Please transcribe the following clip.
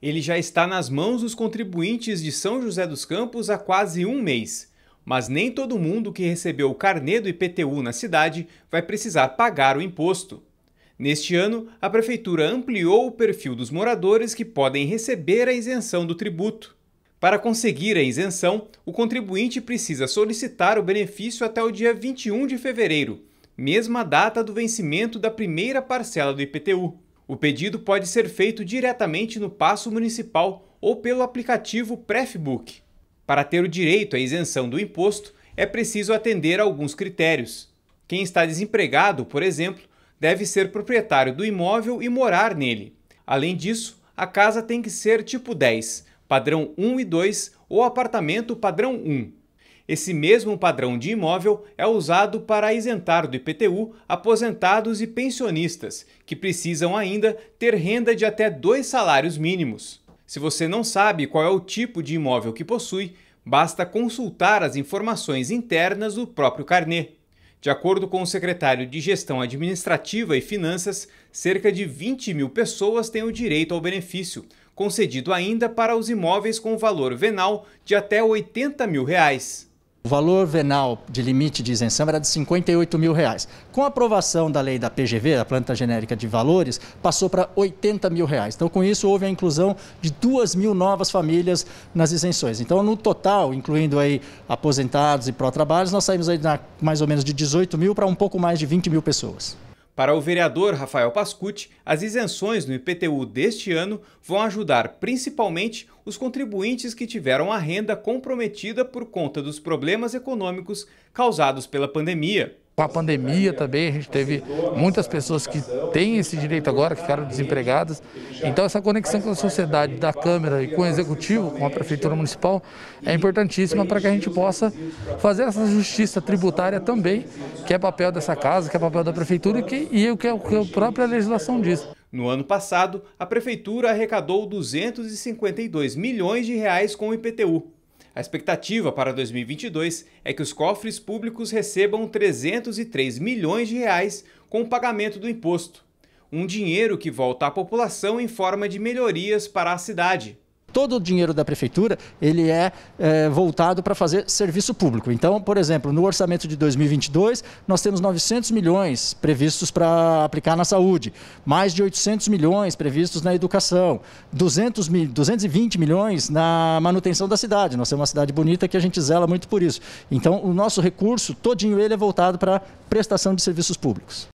Ele já está nas mãos dos contribuintes de São José dos Campos há quase um mês, mas nem todo mundo que recebeu o carnê do IPTU na cidade vai precisar pagar o imposto. Neste ano, a prefeitura ampliou o perfil dos moradores que podem receber a isenção do tributo. Para conseguir a isenção, o contribuinte precisa solicitar o benefício até o dia 21 de fevereiro, mesma data do vencimento da primeira parcela do IPTU. O pedido pode ser feito diretamente no Passo Municipal ou pelo aplicativo Prefbook. Para ter o direito à isenção do imposto, é preciso atender a alguns critérios. Quem está desempregado, por exemplo, deve ser proprietário do imóvel e morar nele. Além disso, a casa tem que ser tipo 10, padrão 1 e 2 ou apartamento padrão 1. Esse mesmo padrão de imóvel é usado para isentar do IPTU aposentados e pensionistas, que precisam ainda ter renda de até dois salários mínimos. Se você não sabe qual é o tipo de imóvel que possui, basta consultar as informações internas do próprio carnê. De acordo com o secretário de Gestão Administrativa e Finanças, cerca de 20 mil pessoas têm o direito ao benefício, concedido ainda para os imóveis com valor venal de até 80 mil reais. O valor venal de limite de isenção era de 58 mil reais. Com a aprovação da lei da PGV, a planta genérica de valores, passou para 80 mil reais. Então, com isso, houve a inclusão de 2 mil novas famílias nas isenções. Então, no total, incluindo aí aposentados e pró-trabalhos, nós saímos aí mais ou menos de 18 mil para um pouco mais de 20 mil pessoas. Para o vereador Rafael Pascucci, as isenções no IPTU deste ano vão ajudar principalmente os contribuintes que tiveram a renda comprometida por conta dos problemas econômicos causados pela pandemia com a pandemia também, a gente teve muitas pessoas que têm esse direito agora, que ficaram desempregadas. Então, essa conexão com a sociedade, da Câmara e com o Executivo, com a Prefeitura Municipal, é importantíssima para que a gente possa fazer essa justiça tributária também, que é papel dessa casa, que é papel da Prefeitura e, que, é o que a própria legislação diz. No ano passado, a Prefeitura arrecadou 252 milhões de reais com o IPTU, a expectativa para 2022 é que os cofres públicos recebam 303 milhões de reais com o pagamento do imposto, um dinheiro que volta à população em forma de melhorias para a cidade todo o dinheiro da prefeitura ele é, é voltado para fazer serviço público. Então, por exemplo, no orçamento de 2022, nós temos 900 milhões previstos para aplicar na saúde, mais de 800 milhões previstos na educação, 200 mil, 220 milhões na manutenção da cidade. Nós temos uma cidade bonita que a gente zela muito por isso. Então, o nosso recurso, todinho ele é voltado para prestação de serviços públicos.